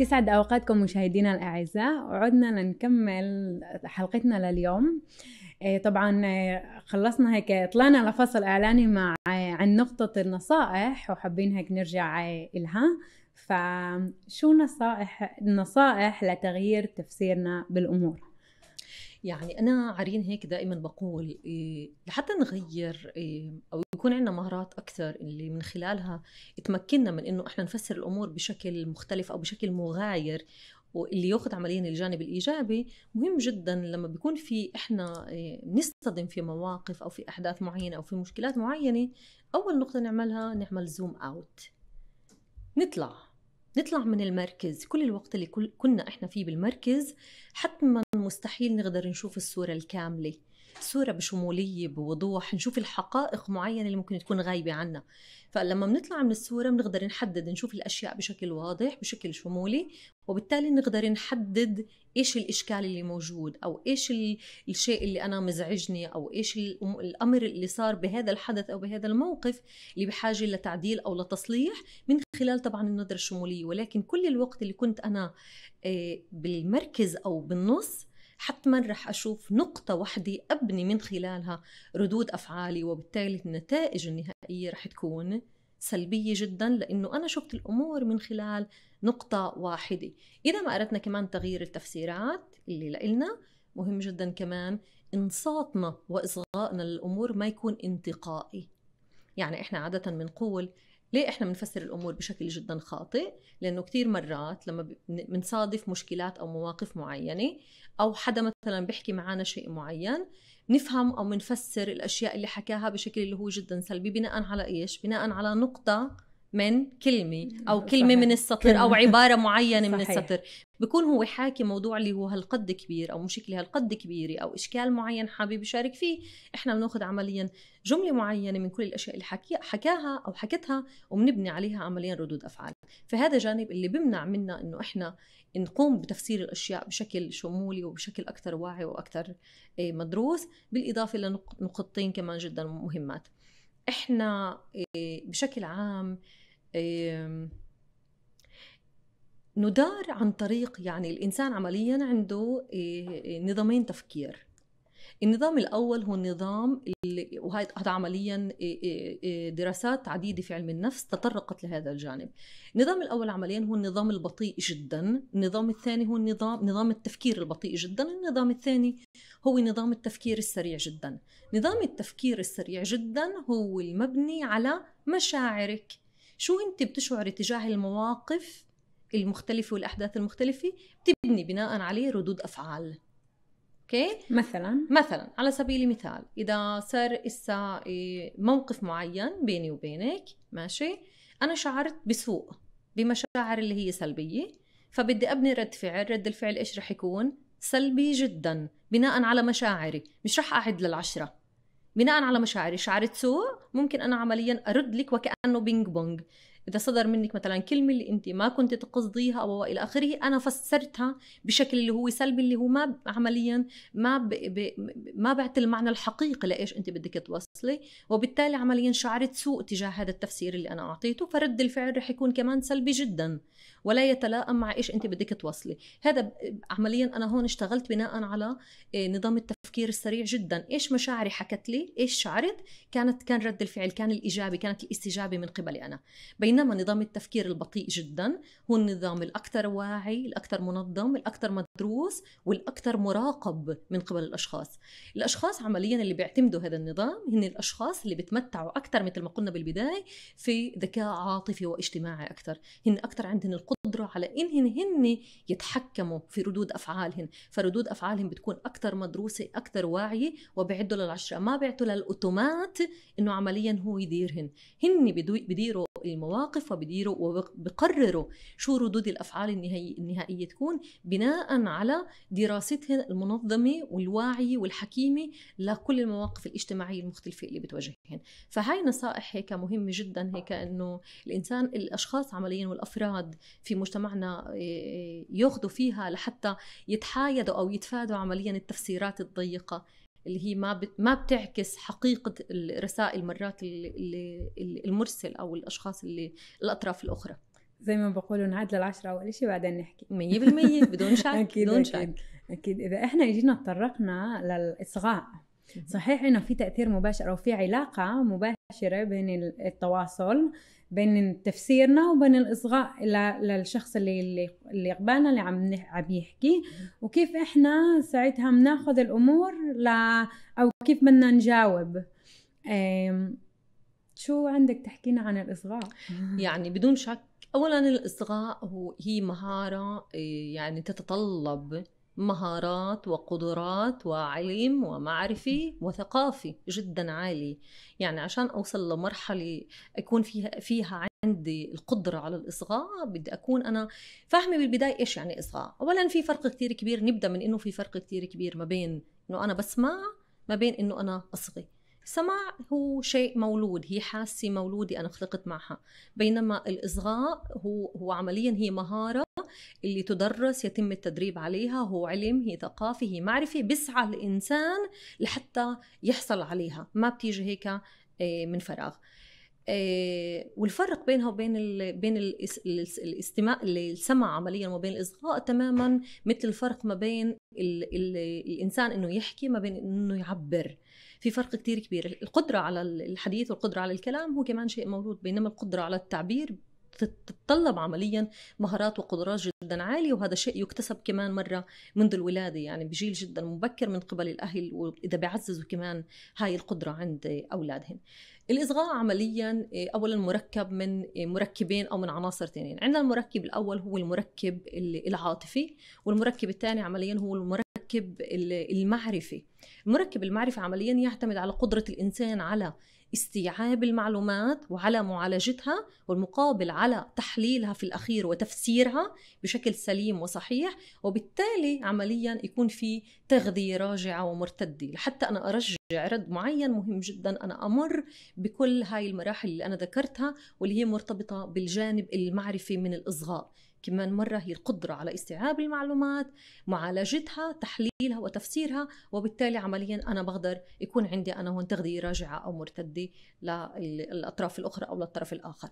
يسعد اوقاتكم مشاهدينا الاعزاء وعدنا لنكمل حلقتنا لليوم إيه، طبعا إيه، خلصنا هيك طلعنا لفصل اعلاني مع إيه، عن نقطه النصائح وحابين هيك نرجع لها فشو نصائح النصائح لتغيير تفسيرنا بالامور يعني انا عرين هيك دائما بقول إيه لحتى نغير إيه او يكون عندنا مهارات اكثر اللي من خلالها تمكننا من انه احنا نفسر الامور بشكل مختلف او بشكل مغاير واللي ياخذ عمليا الجانب الايجابي مهم جدا لما بيكون في احنا إيه، نصطدم في مواقف او في احداث معينه او في مشكلات معينه اول نقطه نعملها نعمل زوم اوت نطلع نطلع من المركز كل الوقت اللي كل كنا احنا فيه بالمركز حتما مستحيل نقدر نشوف الصورة الكاملة صورة بشمولية بوضوح نشوف الحقائق معينة اللي ممكن تكون غايبة عنا فلما بنطلع من الصورة بنقدر نحدد نشوف الأشياء بشكل واضح بشكل شمولي وبالتالي نقدر نحدد إيش الإشكال اللي موجود أو إيش الشيء اللي أنا مزعجني أو إيش الأمر اللي صار بهذا الحدث أو بهذا الموقف اللي بحاجة لتعديل أو لتصليح من خلال طبعا النظرة الشمولية ولكن كل الوقت اللي كنت أنا آه، بالمركز أو بالنص حتما رح أشوف نقطة واحدة أبني من خلالها ردود أفعالي وبالتالي النتائج النهائية رح تكون سلبية جدا لأنه أنا شفت الأمور من خلال نقطة واحدة إذا ما أردنا كمان تغيير التفسيرات اللي لقلنا مهم جدا كمان انصاتنا وإصغائنا للأمور ما يكون انتقائي يعني إحنا عادة بنقول ليه احنا بنفسر الامور بشكل جدا خاطئ لانه كثير مرات لما بنصادف مشكلات او مواقف معينه او حدا مثلا بيحكي معنا شيء معين نفهم او بنفسر الاشياء اللي حكاها بشكل اللي هو جدا سلبي بناء على ايش بناء على نقطه من كلمة أو كلمة صحيح. من السطر أو عبارة معينة صحيح. من السطر بكون هو حاكي موضوع اللي هو هالقد كبير أو مشكلة هالقد كبيرة أو إشكال معين حابب يشارك فيه إحنا بناخذ عمليا جملة معينة من كل الأشياء اللي حكي حكاها أو حكتها وبنبني عليها عمليا ردود أفعال فهذا جانب اللي بمنع منا إنه إحنا نقوم بتفسير الأشياء بشكل شمولي وبشكل أكثر واعي وأكثر إيه، مدروس بالإضافة لنقطتين كمان جدا مهمات إحنا إيه، بشكل عام إيه، ندار عن طريق يعني الانسان عمليا عنده إيه، نظامين تفكير النظام الاول هو النظام وهذا عمليا إيه، دراسات عديده في علم النفس تطرقت لهذا الجانب النظام الاول عمليا هو النظام البطيء جدا النظام الثاني هو النظام نظام التفكير البطيء جدا النظام الثاني هو نظام التفكير السريع جدا نظام التفكير السريع جدا هو المبني على مشاعرك شو انت بتشعري تجاه المواقف المختلفه والاحداث المختلفه بتبني بناء عليه ردود افعال اوكي مثلا مثلا على سبيل المثال اذا صار اسا إيه، موقف معين بيني وبينك ماشي انا شعرت بسوء بمشاعر اللي هي سلبيه فبدي ابني رد فعل رد الفعل ايش رح يكون سلبي جدا بناء على مشاعري مش رح اعد للعشره بناء على مشاعري شعرت سوء ممكن انا عمليا ارد لك وكانه بينج بونج اذا صدر منك مثلا كلمه اللي انت ما كنت تقصديها او الى اخره انا فسرتها بشكل اللي هو سلبي اللي هو ما عمليا ما ب... ب... ما بعت المعنى الحقيقي لايش انت بدك توصلي وبالتالي عمليا شعرت سوء تجاه هذا التفسير اللي انا اعطيته فرد الفعل رح يكون كمان سلبي جدا ولا يتلائم مع ايش انت بدك توصلي هذا عمليا انا هون اشتغلت بناء على آه، نظام التفكير السريع جدا ايش مشاعري حكت لي ايش شعرت كانت كان رد الفعل كان الايجابي كانت الاستجابه من قبلي انا بينما نظام التفكير البطيء جدا هو النظام الاكثر واعي الاكثر منظم الاكثر مدروس والاكثر مراقب من قبل الاشخاص الاشخاص عمليا اللي بيعتمدوا هذا النظام هن الاشخاص اللي بتمتعوا اكثر مثل ما قلنا بالبدايه في ذكاء عاطفي واجتماعي اكثر هن اكثر عندهم القدره على انهم هن يتحكموا في ردود افعالهم فردود افعالهم بتكون اكثر مدروسه اكثر واعيه وبيعدوا للعشره ما بيعطوا للاوتومات انه عمليا هو يديرهن هن بيديروا المواقف وبديروا وبقرروا شو ردود الافعال النهائيه تكون بناء على دراستهم المنظمه والواعيه والحكيمه لكل المواقف الاجتماعيه المختلفه اللي بتواجههم فهاي نصائح هيك مهمه جدا هيك انه الانسان الاشخاص عمليا والافراد في مجتمعنا آه، آه، ياخذوا فيها لحتى يتحايدوا او يتفادوا عمليا التفسيرات الضيقه اللي هي ما ما بتعكس حقيقه الرسائل مرات اللي المرسل او الاشخاص اللي الاطراف الاخرى زي ما بقولوا نعدل للعشرة أول شيء بعدين نحكي 100% بدون شك أكيد بدون شك أكيد. أكيد إذا إحنا جينا تطرقنا للإصغاء صحيح إنه في تأثير مباشر أو في علاقة مباشرة مباشرة بين التواصل بين تفسيرنا وبين الإصغاء للشخص اللي اللي قبالنا اللي عم عم يحكي وكيف إحنا ساعتها بناخذ الأمور ل أو كيف بدنا نجاوب شو عندك تحكينا عن الإصغاء؟ يعني بدون شك أولا الإصغاء هو هي مهارة آه، يعني تتطلب مهارات وقدرات وعلم ومعرفي وثقافي جدا عالي يعني عشان اوصل لمرحله اكون فيها فيها عندي القدرة على الإصغاء بدي أكون أنا فاهمة بالبداية إيش يعني إصغاء أولا في فرق كتير كبير نبدأ من إنه في فرق كتير كبير ما بين إنه أنا بسمع ما بين إنه أنا أصغي سمع هو شيء مولود هي حاسة مولودة أنا خلقت معها بينما الإصغاء هو, هو عمليا هي مهارة اللي تدرس يتم التدريب عليها هو علم هي ثقافة هي معرفة بسعى الإنسان لحتى يحصل عليها ما بتيجي هيك آه، من فراغ آه، والفرق بينها وبين ال بين الـ الاستماع السمع عمليا وبين الاصغاء تماما مثل الفرق ما بين ال ال الانسان انه يحكي ما بين انه يعبر في فرق كتير كبير القدرة على الحديث والقدرة على الكلام هو كمان شيء مولود بينما القدرة على التعبير تتطلب عمليا مهارات وقدرات جدا عاليه وهذا شيء يكتسب كمان مره منذ الولاده يعني بجيل جدا مبكر من قبل الاهل واذا بيعززوا كمان هاي القدره عند اولادهم. الاصغاء عمليا آه، اولا مركب من مركبين او من عناصر تانيين، عندنا المركب الاول هو المركب العاطفي والمركب الثاني عمليا هو المركب مركب المعرفي المركب المعرفي عمليا يعتمد على قدرة الإنسان على استيعاب المعلومات وعلى معالجتها والمقابل على تحليلها في الاخير وتفسيرها بشكل سليم وصحيح وبالتالي عمليا يكون في تغذيه راجعه ومرتده لحتى انا ارجع رد معين مهم جدا انا امر بكل هاي المراحل اللي انا ذكرتها واللي هي مرتبطه بالجانب المعرفي من الاصغاء كمان مرة هي القدرة على استيعاب المعلومات معالجتها تحليلها وتفسيرها وبالتالي عمليا أنا بقدر يكون عندي أنا هون تغذية راجعة أو مرتدة للأطراف الأخرى أو للطرف الآخر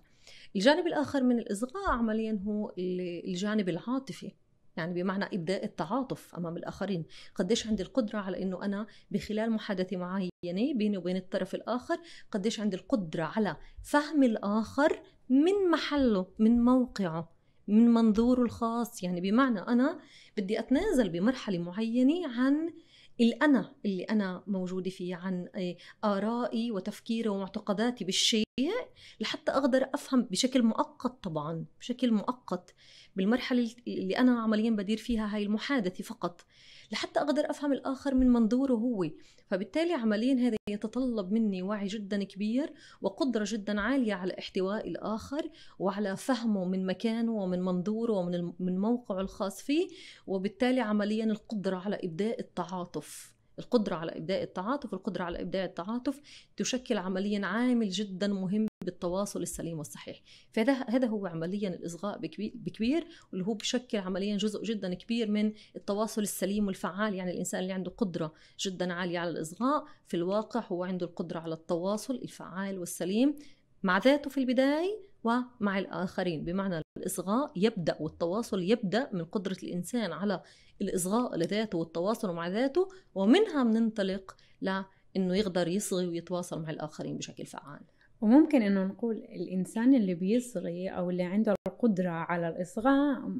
الجانب الآخر من الإصغاء عمليا هو الجانب العاطفي يعني بمعنى ابداء التعاطف امام الاخرين قديش عندي القدره على انه انا بخلال محادثه معينه يعني بيني وبين الطرف الاخر قديش عندي القدره على فهم الاخر من محله من موقعه من منظوره الخاص يعني بمعنى انا بدي اتنازل بمرحله معينه عن الأنا اللي أنا موجودة فيه عن آه، آرائي وتفكيري ومعتقداتي بالشيء الاحياء لحتى اقدر افهم بشكل مؤقت طبعا بشكل مؤقت بالمرحله اللي انا عمليا بدير فيها هاي المحادثه فقط لحتى اقدر افهم الاخر من منظوره هو فبالتالي عمليا هذا يتطلب مني وعي جدا كبير وقدره جدا عاليه على احتواء الاخر وعلى فهمه من مكانه ومن منظوره ومن من موقعه الخاص فيه وبالتالي عمليا القدره على ابداء التعاطف القدرة على إبداء التعاطف القدرة على إبداء التعاطف تشكل عمليا عامل جدا مهم بالتواصل السليم والصحيح فهذا هذا هو عمليا الإصغاء بكبير واللي هو بشكل عمليا جزء جدا كبير من التواصل السليم والفعال يعني الإنسان اللي عنده قدرة جدا عالية على الإصغاء في الواقع هو عنده القدرة على التواصل الفعال والسليم مع ذاته في البداية ومع الآخرين بمعنى الإصغاء يبدأ والتواصل يبدأ من قدرة الإنسان على الإصغاء لذاته والتواصل مع ذاته ومنها بننطلق لأنه يقدر يصغي ويتواصل مع الآخرين بشكل فعال وممكن انه نقول الانسان اللي بيصغي او اللي عنده القدره على الاصغاء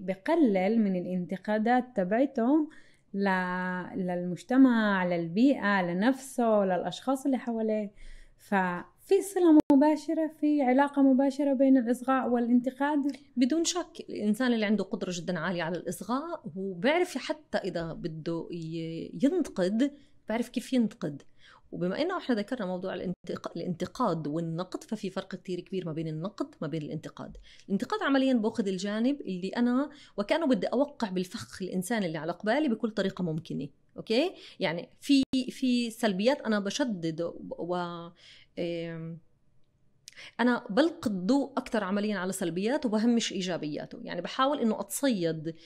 بقلل من الانتقادات تبعته للمجتمع للبيئه لنفسه للاشخاص اللي حواليه ف في صلة مباشرة في علاقة مباشرة بين الإصغاء والانتقاد بدون شك الإنسان اللي عنده قدرة جدا عالية على الإصغاء هو بيعرف حتى إذا بده ينتقد بيعرف كيف ينتقد وبما انه احنا ذكرنا موضوع الانتقاد والنقد ففي فرق كثير كبير ما بين النقد وما بين الانتقاد الانتقاد عمليا باخذ الجانب اللي انا وكانه بدي اوقع بالفخ الانسان اللي على قبالي بكل طريقه ممكنه اوكي يعني في في سلبيات انا بشدد و um, انا بلقي الضوء اكثر عمليا على سلبياته وبهمش ايجابياته يعني بحاول انه اتصيد إيه،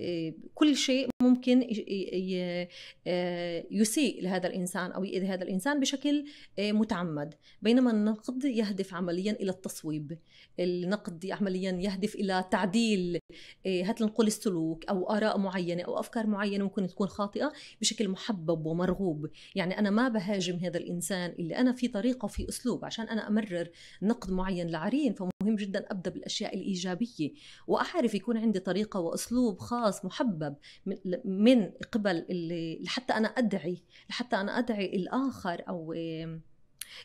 إيه، كل شيء ممكن إيه، يسيء لهذا الانسان او يؤذي هذا الانسان بشكل متعمد بينما النقد يهدف عمليا الى التصويب النقد عمليا يهدف الى تعديل هات نقول السلوك او اراء معينه او افكار معينه ممكن تكون خاطئه بشكل محبب ومرغوب يعني انا ما بهاجم هذا الانسان اللي انا في طريقه وفي اسلوب عشان انا امرر نقد معين لعرين فمهم جدا ابدا بالاشياء الايجابيه واعرف يكون عندي طريقه واسلوب خاص محبب من قبل اللي حتى انا ادعي لحتى انا ادعي الاخر او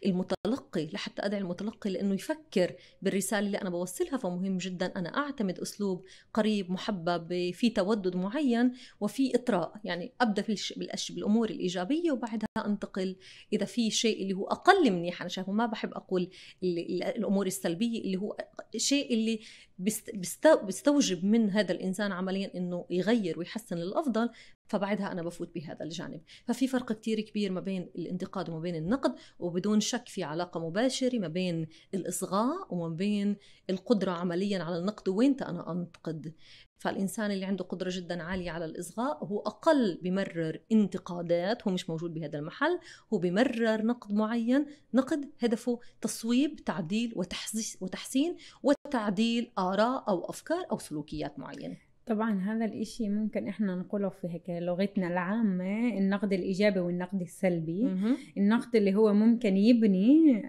المتلقي لحتى ادعي المتلقي لانه يفكر بالرساله اللي انا بوصلها فمهم جدا انا اعتمد اسلوب قريب محبب في تودد معين وفي اطراء يعني ابدا بالأش... بالامور الايجابيه وبعدها انتقل اذا في شيء اللي هو اقل منيح انا شايفه ما بحب اقول الامور السلبيه اللي هو شيء اللي بيستوجب من هذا الانسان عمليا انه يغير ويحسن للافضل فبعدها انا بفوت بهذا الجانب ففي فرق كتير كبير ما بين الانتقاد وما بين النقد وبدون شك في علاقه مباشره ما بين الاصغاء وما بين القدره عمليا على النقد وين انا انتقد فالإنسان اللي عنده قدرة جدا عالية على الإصغاء هو أقل بمرر انتقادات هو مش موجود بهذا المحل هو بمرر نقد معين نقد هدفه تصويب تعديل وتحسين وتعديل آراء أو أفكار أو سلوكيات معينة طبعا هذا الاشي ممكن احنا نقوله في هيك لغتنا العامة النقد الايجابي والنقد السلبي مم. النقد اللي هو ممكن يبني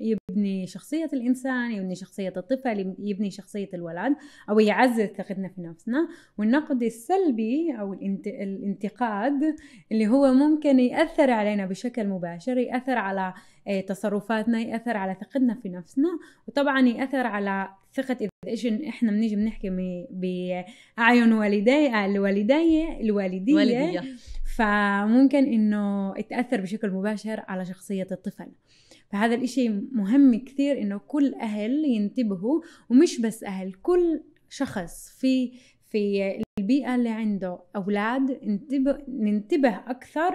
يبني شخصية الانسان يبني شخصية الطفل يبني شخصية الولد او يعزز ثقتنا في نفسنا والنقد السلبي او الانتقاد اللي هو ممكن يأثر علينا بشكل مباشر يأثر على آه، تصرفاتنا ياثر على ثقتنا في نفسنا وطبعا ياثر على ثقة إذا إيش إحنا بنيجي بنحكي بأعين والدي الوالدية الوالدية والدية. فممكن إنه تأثر بشكل مباشر على شخصية الطفل فهذا الإشي مهم كثير إنه كل أهل ينتبهوا ومش بس أهل كل شخص في في البيئة اللي عنده أولاد ننتبه, ننتبه أكثر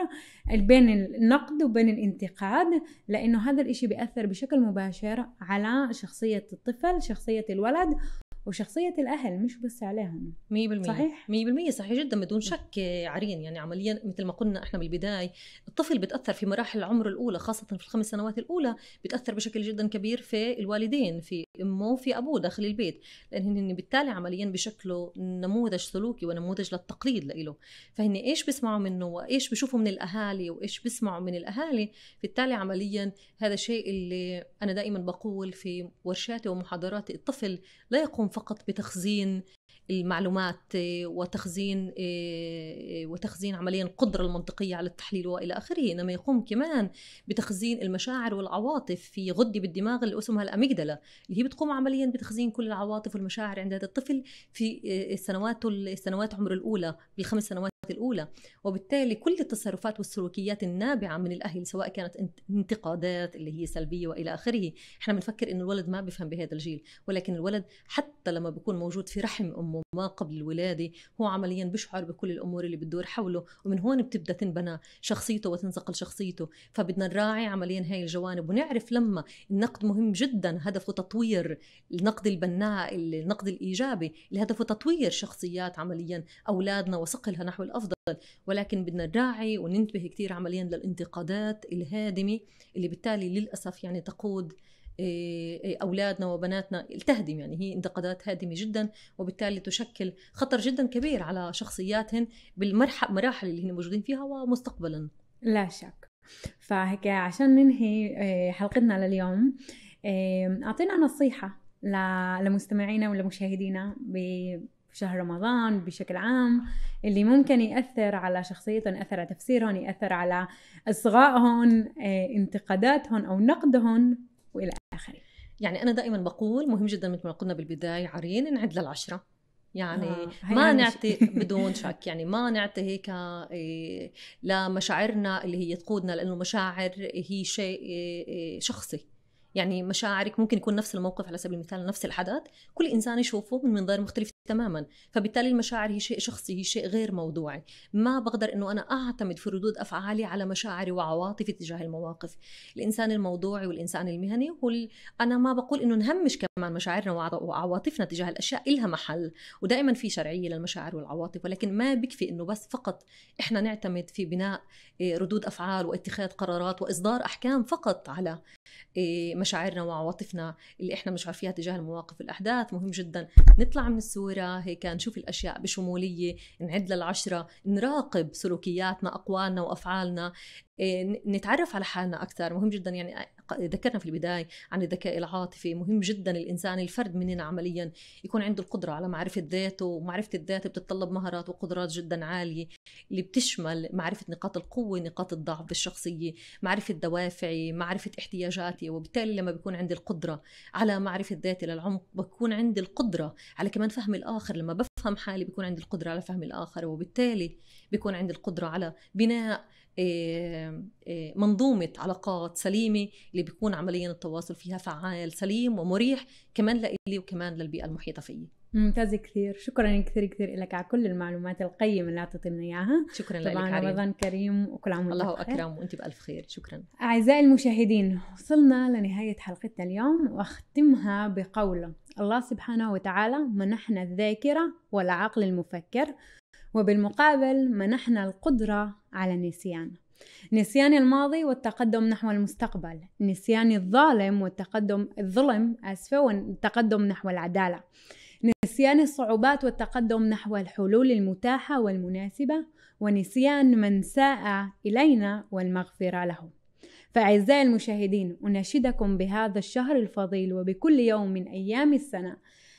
بين النقد وبين الانتقاد لأنه هذا الإشي بيأثر بشكل مباشر على شخصية الطفل شخصية الولد وشخصية الأهل مش بس عليهم 100% صحيح 100% صحيح جدا بدون شك عرين يعني عمليا مثل ما قلنا احنا بالبداية الطفل بتأثر في مراحل العمر الأولى خاصة في الخمس سنوات الأولى بتأثر بشكل جدا كبير في الوالدين في امه في ابوه داخل البيت لان هن بالتالي عمليا بشكله نموذج سلوكي ونموذج للتقليد لإله فهن ايش بيسمعوا منه وايش بيشوفوا من الاهالي وايش بيسمعوا من الاهالي بالتالي عمليا هذا الشيء اللي انا دائما بقول في ورشاتي ومحاضراتي الطفل لا يقوم فقط بتخزين المعلومات آه، وتخزين آه، آه، وتخزين عمليا القدرة المنطقية على التحليل وإلى آخره إنما يقوم كمان بتخزين المشاعر والعواطف في غدة بالدماغ اللي اسمها الأميجدلا اللي هي بتقوم عمليا بتخزين كل العواطف والمشاعر عند هذا الطفل في السنوات السنوات عمره الأولى بالخمس سنوات الأولى وبالتالي كل التصرفات والسلوكيات النابعة من الأهل سواء كانت انتقادات اللي هي سلبية وإلى آخره احنا بنفكر إنه الولد ما بيفهم بهذا الجيل ولكن الولد حتى لما بيكون موجود في رحم أمه ما قبل الولادة هو عمليا بيشعر بكل الأمور اللي بتدور حوله ومن هون بتبدأ تنبنى شخصيته وتنصقل شخصيته فبدنا نراعي عمليا هاي الجوانب ونعرف لما النقد مهم جدا هدفه تطوير النقد البناء النقد الإيجابي اللي هدفه تطوير شخصيات عمليا أولادنا وصقلها نحو الافضل ولكن بدنا نراعي وننتبه كثير عمليا للانتقادات الهادمه اللي بالتالي للاسف يعني تقود آه، آه، اولادنا وبناتنا التهدم يعني هي انتقادات هادمه جدا وبالتالي تشكل خطر جدا كبير على شخصياتهم بالمرحله مراحل اللي هن موجودين فيها ومستقبلا لا شك فهيك عشان ننهي آه، حلقتنا لليوم اعطينا نصيحه لمستمعينا ولمشاهدينا شهر رمضان بشكل عام اللي ممكن يأثر على شخصيتهم يأثر على تفسيرهم يأثر على إصغائهم آه، انتقاداتهم أو نقدهم وإلى آخره يعني أنا دائما بقول مهم جدا مثل ما قلنا بالبداية عارين نعد للعشرة يعني آه، ما نعطي بدون شك يعني ما نعطي هيك آه، لمشاعرنا اللي هي تقودنا لانه المشاعر هي شيء شخصي يعني مشاعرك ممكن يكون نفس الموقف على سبيل المثال نفس الحدث كل انسان يشوفه من منظار مختلف تماما فبالتالي المشاعر هي شيء شخصي هي شيء غير موضوعي ما بقدر انه انا اعتمد في ردود افعالي على مشاعري وعواطفي تجاه المواقف الانسان الموضوعي والانسان المهني هو ال... انا ما بقول انه نهمش كمان مشاعرنا وعواطفنا تجاه الاشياء إلها محل ودائما في شرعيه للمشاعر والعواطف ولكن ما بكفي انه بس فقط احنا نعتمد في بناء إيه، ردود افعال واتخاذ قرارات واصدار احكام فقط على إيه، مشاعرنا وعواطفنا اللي احنا مش عارفيها تجاه المواقف الاحداث مهم جدا نطلع من السور صورة هيك نشوف الأشياء بشمولية نعد للعشرة نراقب سلوكياتنا أقوالنا وأفعالنا إيه، نتعرف على حالنا أكثر مهم جدا يعني ذكرنا في البداية عن الذكاء العاطفي مهم جدا الإنسان الفرد مننا عمليا يكون عنده القدرة على معرفة ذاته ومعرفة الذات بتتطلب مهارات وقدرات جدا عالية اللي بتشمل معرفة نقاط القوة نقاط الضعف بالشخصية معرفة دوافعي معرفة احتياجاتي وبالتالي لما بيكون عندي القدرة على معرفة ذاتي للعمق بكون عندي القدرة على كمان فهم الآخر لما بفهم حالي بيكون عندي القدرة على فهم الآخر وبالتالي بيكون عندي القدرة على بناء آه، آه، منظومة علاقات سليمة اللي بيكون عمليا التواصل فيها فعال سليم ومريح كمان لإلي وكمان للبيئة المحيطة فيي ممتازة كثير شكرا كثير كثير لك على كل المعلومات القيمة اللي أعطيتنا إياها شكرا لك طبعا رمضان كريم وكل عام الله أكرم وأنت بألف خير شكرا أعزائي المشاهدين وصلنا لنهاية حلقتنا اليوم وأختمها بقولة الله سبحانه وتعالى منحنا الذاكرة والعقل المفكر وبالمقابل منحنا القدرة على النسيان نسيان الماضي والتقدم نحو المستقبل نسيان الظالم والتقدم الظلم أسفة والتقدم نحو العدالة نسيان الصعوبات والتقدم نحو الحلول المتاحة والمناسبة ونسيان من ساء إلينا والمغفرة له فأعزائي المشاهدين أناشدكم بهذا الشهر الفضيل وبكل يوم من أيام السنة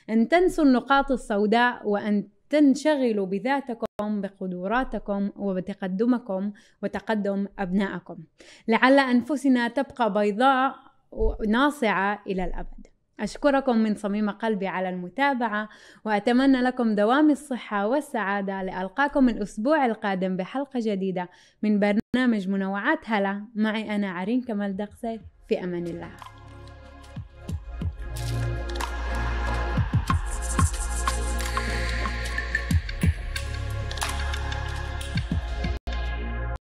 أن تنسوا النقاط السوداء وأن تنشغلوا بذاتكم بقدراتكم وبتقدمكم وتقدم أبنائكم لعل أنفسنا تبقى بيضاء ناصعة إلى الأبد أشكركم من صميم قلبي على المتابعة وأتمنى لكم دوام الصحة والسعادة لألقاكم الأسبوع القادم بحلقة جديدة من برنامج منوعات هلا معي أنا عرين كمال دقسي في أمان الله